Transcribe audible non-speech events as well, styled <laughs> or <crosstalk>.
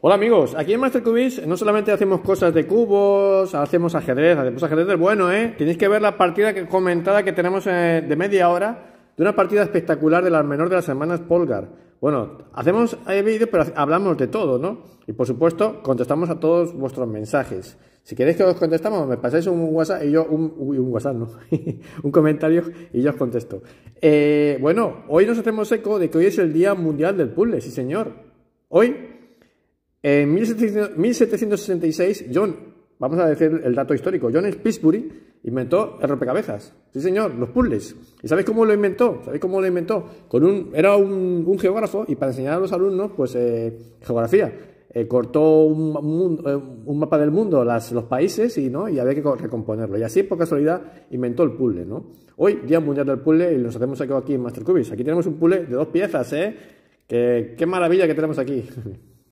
Hola amigos, aquí en Master Cubis no solamente hacemos cosas de cubos, hacemos ajedrez, hacemos ajedrez bueno, ¿eh? Tenéis que ver la partida que, comentada que tenemos eh, de media hora de una partida espectacular de la menor de las semanas Polgar. Bueno, hacemos eh, vídeos, pero hablamos de todo, ¿no? Y por supuesto, contestamos a todos vuestros mensajes. Si queréis que os contestamos, me pasáis un WhatsApp y yo, un, WhatsApp, ¿no? <laughs> un comentario y yo os contesto. Eh, bueno, hoy nos hacemos eco de que hoy es el Día Mundial del Puzzle, sí señor. Hoy eh, en 1766, John, vamos a decir el dato histórico, John Spitzbury inventó el rompecabezas. Sí, señor, los puzzles. ¿Y sabéis cómo lo inventó? ¿Sabéis cómo lo inventó? Con un, era un, geógrafo y para enseñar a los alumnos, pues, eh, geografía. Eh, cortó un, mapa del mundo, los países, y, ¿no? y había que recomponerlo. Y así, por casualidad, inventó el puzzle. Hoy, Día Mundial del Puzzle, y nos hacemos aquí en Master Aquí tenemos un puzzle de dos piezas, ¿eh? qué maravilla que tenemos aquí. <laughs>